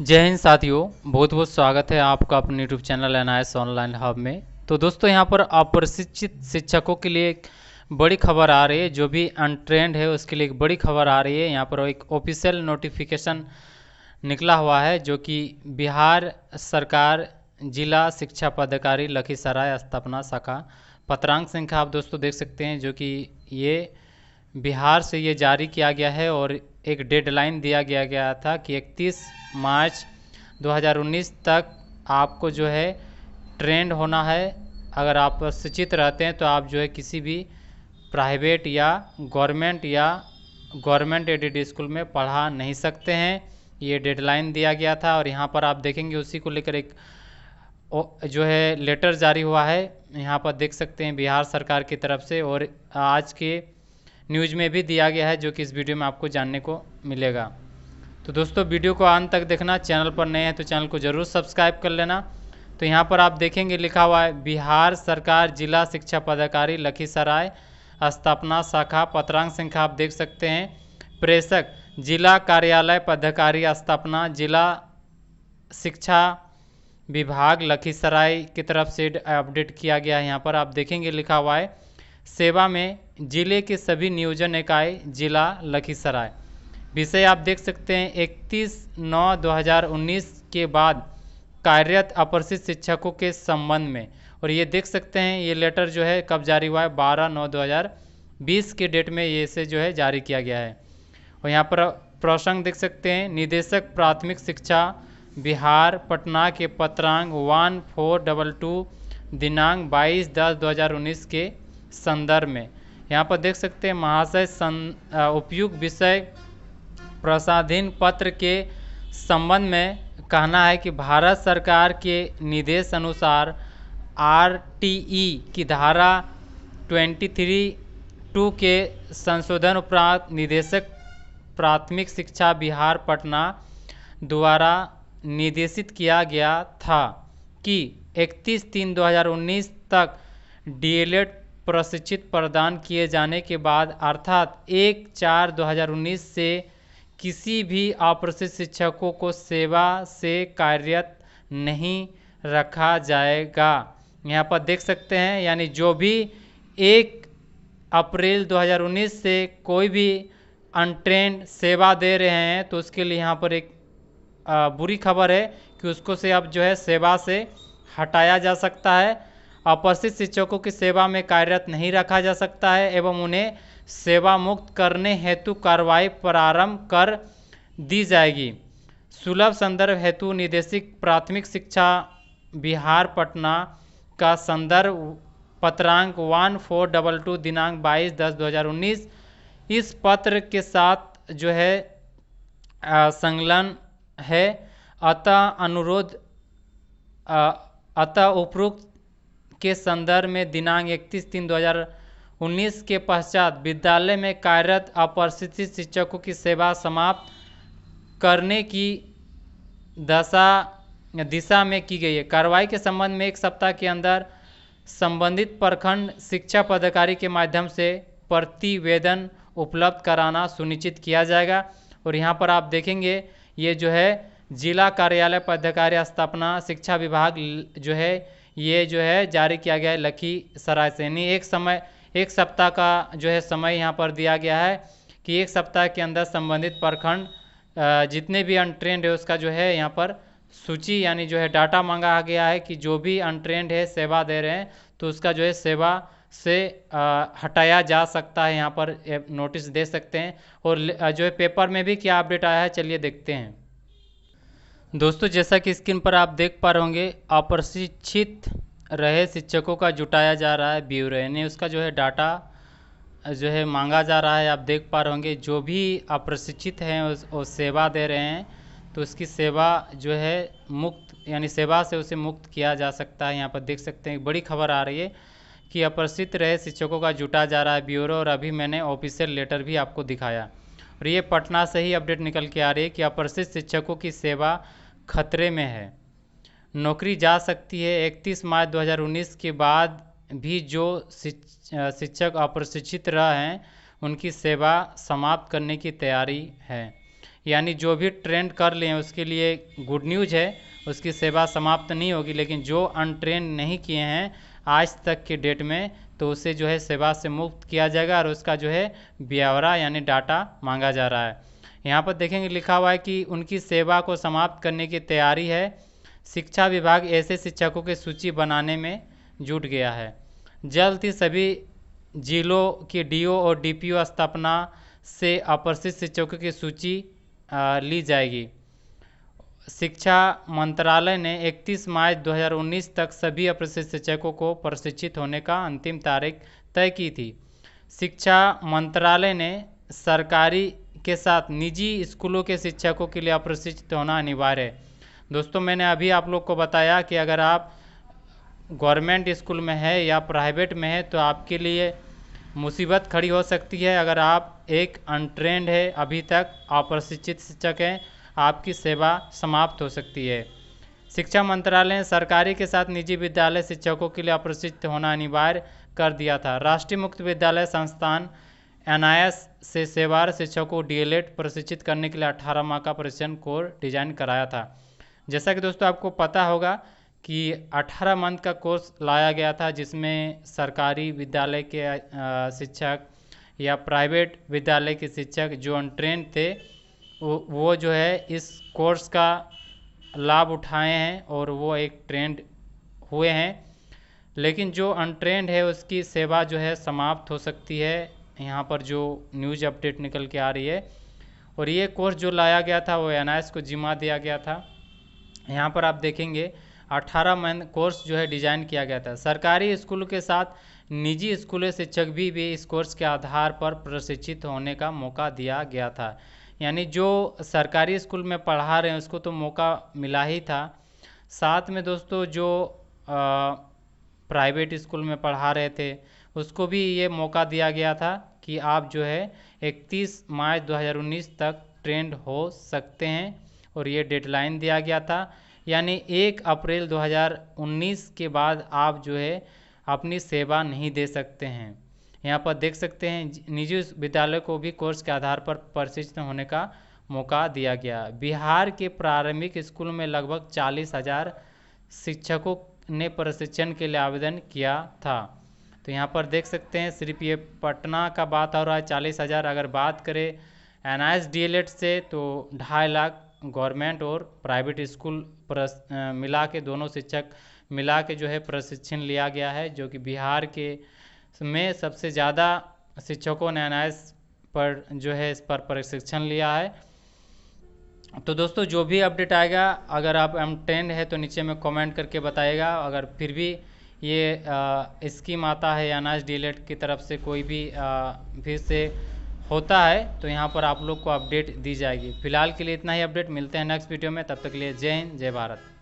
जय हिंद साथियों बहुत बहुत स्वागत है आपका अपने YouTube channel N online hub में तो दोस्तों यहाँ पर अप्रशिक्षित शिक्षकों के लिए एक बड़ी खबर आ रही है जो भी अनट्रेंड है उसके लिए एक बड़ी खबर आ रही है यहाँ पर एक ऑफिशियल नोटिफिकेशन निकला हुआ है जो कि बिहार सरकार जिला शिक्षा पदाधिकारी लखीसराय स्थापना शाखा पत्रांग संख्या आप दोस्तों देख सकते हैं जो कि ये बिहार से ये जारी किया गया है और एक डेडलाइन दिया गया गया था कि इकतीस मार्च 2019 तक आपको जो है ट्रेंड होना है अगर आप शिक्षित रहते हैं तो आप जो है किसी भी प्राइवेट या गवर्नमेंट या गवर्नमेंट एडिड स्कूल में पढ़ा नहीं सकते हैं ये डेडलाइन दिया गया था और यहाँ पर आप देखेंगे उसी को लेकर एक जो है लेटर जारी हुआ है यहाँ पर देख सकते हैं बिहार सरकार की तरफ से और आज के न्यूज़ में भी दिया गया है जो कि इस वीडियो में आपको जानने को मिलेगा तो दोस्तों वीडियो को अंत तक देखना चैनल पर नए हैं तो चैनल को ज़रूर सब्सक्राइब कर लेना तो यहाँ पर आप देखेंगे लिखा हुआ है बिहार सरकार जिला शिक्षा पदाधिकारी लखीसराय स्थापना शाखा पत्रांग संख्या आप देख सकते हैं प्रेषक जिला कार्यालय पदाधिकारी स्थापना जिला शिक्षा विभाग लखीसराय की तरफ से अपडेट किया गया है यहाँ पर आप देखेंगे लिखा हुआ है सेवा में जिले के सभी नियोजन इकाई जिला लखीसराय विषय आप देख सकते हैं 31 नौ 2019 के बाद कार्यरत अपरिषित शिक्षकों के संबंध में और ये देख सकते हैं ये लेटर जो है कब जारी हुआ है बारह नौ 2020 के डेट में ये इसे जो है जारी किया गया है और यहाँ पर प्रसंग देख सकते हैं निदेशक प्राथमिक शिक्षा बिहार पटना के पत्रांग वन फोर डबल टू दिनांक 22 दस 2019 के संदर्भ में यहाँ पर देख सकते हैं महाशय उपयुक्त विषय प्रसाधीन पत्र के संबंध में कहना है कि भारत सरकार के निर्देश अनुसार आरटीई की धारा थ्री टू के संशोधन उपरांत निदेशक प्राथमिक शिक्षा बिहार पटना द्वारा निर्देशित किया गया था कि 31 तीन 2019 तक डीएलएड प्रशिक्षित प्रदान किए जाने के बाद अर्थात एक चार 2019 से किसी भी अप्रशिक्षित शिक्षकों को सेवा से कार्यरत नहीं रखा जाएगा यहाँ पर देख सकते हैं यानी जो भी एक अप्रैल 2019 से कोई भी अनट्रेन सेवा दे रहे हैं तो उसके लिए यहाँ पर एक बुरी खबर है कि उसको से अब जो है सेवा से हटाया जा सकता है अपस्थित शिक्षकों की सेवा में कार्यरत नहीं रखा जा सकता है एवं उन्हें सेवा मुक्त करने हेतु कार्रवाई प्रारंभ कर दी जाएगी सुलभ संदर्भ हेतु निदेशक प्राथमिक शिक्षा बिहार पटना का संदर्भ पत्रांक वन फोर डबल टू दिनांक बाईस दस दो हज़ार उन्नीस इस पत्र के साथ जो है संलग्न है अतः अनुरोध अतः उपरोक्त के संदर्भ में दिनांक इकतीस तीन 2019 के पश्चात विद्यालय में कार्यरत अप्रशिक्षित शिक्षकों की सेवा समाप्त करने की दशा दिशा में की गई है कार्रवाई के संबंध में एक सप्ताह के अंदर संबंधित प्रखंड शिक्षा पदाधिकारी के माध्यम से प्रतिवेदन उपलब्ध कराना सुनिश्चित किया जाएगा और यहाँ पर आप देखेंगे ये जो है जिला कार्यालय पदाधिकारी स्थापना शिक्षा विभाग जो है ये जो है जारी किया गया है सराय से यानी एक समय एक सप्ताह का जो है समय यहाँ पर दिया गया है कि एक सप्ताह के अंदर संबंधित प्रखंड जितने भी अनट्रेंड है उसका जो है यहाँ पर सूची यानी जो है डाटा मांगा गया है कि जो भी अनट्रेंड है सेवा दे रहे हैं तो उसका जो है सेवा से हटाया जा सकता है यहाँ पर नोटिस दे सकते हैं और जो है पेपर में भी क्या अपडेट आया है चलिए देखते हैं दोस्तों जैसा कि स्क्रीन पर आप देख पा रहे होंगे अप्रशिक्षित रहे शिक्षकों का जुटाया जा रहा है ब्यूरो यानी उसका जो है डाटा जो है मांगा जा रहा है आप देख पा रहे होंगे जो भी अप्रशिक्षित हैं वो सेवा दे रहे हैं तो उसकी सेवा जो है मुक्त यानी सेवा से उसे मुक्त किया जा सकता है यहाँ पर देख सकते हैं बड़ी खबर आ रही है कि अप्रशिक्षित रहे शिक्षकों का जुटा जा रहा है ब्यूरो और अभी मैंने ऑफिशियल लेटर भी आपको दिखाया और ये पटना से ही अपडेट निकल के आ रही है कि अप्रशिक्षित शिक्षकों की सेवा खतरे में है नौकरी जा सकती है 31 मार्च 2019 के बाद भी जो शिक्षक अप्रशिक्षित रहे हैं उनकी सेवा समाप्त करने की तैयारी है यानी जो भी ट्रेंड कर लें उसके लिए गुड न्यूज है उसकी सेवा समाप्त नहीं होगी लेकिन जो अनट्रेंड नहीं किए हैं आज तक के डेट में तो उसे जो है सेवा से मुक्त किया जाएगा और उसका जो है ब्यौरा यानी डाटा मांगा जा रहा है यहाँ पर देखेंगे लिखा हुआ है कि उनकी सेवा को समाप्त करने की तैयारी है शिक्षा विभाग ऐसे शिक्षकों की सूची बनाने में जुट गया है जल्द ही सभी जिलों के डीओ और डीपीओ स्थापना से अपरिषित शिक्षकों की सूची ली जाएगी शिक्षा मंत्रालय ने 31 मार्च 2019 तक सभी अप्रशिक्षित शिक्षकों को प्रशिक्षित होने का अंतिम तारीख तय की थी शिक्षा मंत्रालय ने सरकारी के साथ निजी स्कूलों के शिक्षकों के लिए अप्रशिक्षित होना अनिवार्य है दोस्तों मैंने अभी आप लोग को बताया कि अगर आप गवर्नमेंट स्कूल में है या प्राइवेट में है तो आपके लिए मुसीबत खड़ी हो सकती है अगर आप एक अनट्रेंड है अभी तक अप्रशिक्षित शिक्षक हैं आपकी सेवा समाप्त हो सकती है शिक्षा मंत्रालय ने सरकारी के साथ निजी विद्यालय शिक्षकों के लिए अप्रशिक्षित होना अनिवार्य कर दिया था राष्ट्रीय मुक्त विद्यालय संस्थान एनआईएस से सेवार शिक्षकों को डीएलएड प्रशिक्षित करने के लिए 18 माह का प्रशिक्षण कोर्स डिजाइन कराया था जैसा कि दोस्तों आपको पता होगा कि 18 मंथ का कोर्स लाया गया था जिसमें सरकारी विद्यालय के शिक्षक या प्राइवेट विद्यालय के शिक्षक जो अनट्रेन थे वो जो है इस कोर्स का लाभ उठाए हैं और वो एक ट्रेंड हुए हैं लेकिन जो अनट्रेंड है उसकी सेवा जो है समाप्त हो सकती है यहाँ पर जो न्यूज अपडेट निकल के आ रही है और ये कोर्स जो लाया गया था वो एन को जिम्मा दिया गया था यहाँ पर आप देखेंगे 18 महीने कोर्स जो है डिजाइन किया गया था सरकारी स्कूल के साथ निजी स्कूली शिक्षक भी, भी इस कोर्स के आधार पर प्रशिक्षित होने का मौका दिया गया था यानी जो सरकारी स्कूल में पढ़ा रहे हैं उसको तो मौका मिला ही था साथ में दोस्तों जो प्राइवेट स्कूल में पढ़ा रहे थे उसको भी ये मौका दिया गया था कि आप जो है 31 मार्च 2019 तक ट्रेंड हो सकते हैं और ये डेडलाइन दिया गया था यानी 1 अप्रैल 2019 के बाद आप जो है अपनी सेवा नहीं दे सकते हैं यहाँ पर देख सकते हैं निजी विद्यालय को भी कोर्स के आधार पर प्रशिक्षित होने का मौका दिया गया बिहार के प्रारंभिक स्कूल में लगभग चालीस हज़ार शिक्षकों ने प्रशिक्षण के लिए आवेदन किया था तो यहाँ पर देख सकते हैं सिर्फ ये पटना का बात हो रहा है चालीस हज़ार अगर बात करें एन आई से तो ढाई लाख गवर्नमेंट और प्राइवेट स्कूल मिला के दोनों शिक्षक मिला के जो है प्रशिक्षण लिया गया है जो कि बिहार के तो में सबसे ज़्यादा शिक्षकों ने अनायस पर जो है इस पर प्रशिक्षण लिया है तो दोस्तों जो भी अपडेट आएगा अगर आप एम टेंड है तो नीचे में कमेंट करके बताइएगा अगर फिर भी ये स्कीम आता है अनाज डीलेट की तरफ से कोई भी आ, फिर से होता है तो यहाँ पर आप लोग को अपडेट दी जाएगी फिलहाल के लिए इतना ही अपडेट मिलते हैं नेक्स्ट वीडियो में तब तक के लिए जय हिंद जय भारत